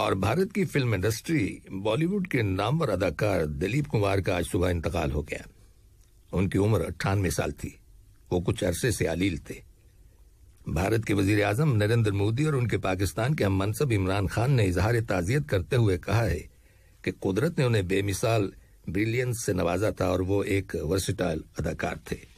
और भारत की film industry Bollywood के नामवर अदाकार दिलीप कुमार का आज सुबह इंतकाल हो गया उनकी उम्र अट्ठानवे साल थी वो कुछ अरसे से आलील थे भारत के वजीर आजम नरेंद्र मोदी और उनके पाकिस्तान के हम मनसब इमरान खान ने इजहार ताजियत करते हुए कहा है कि कुदरत ने उन्हें बेमिसाल ब्रिलियंस से नवाजा था और वो एक वर्सिटाइल अदाकार थे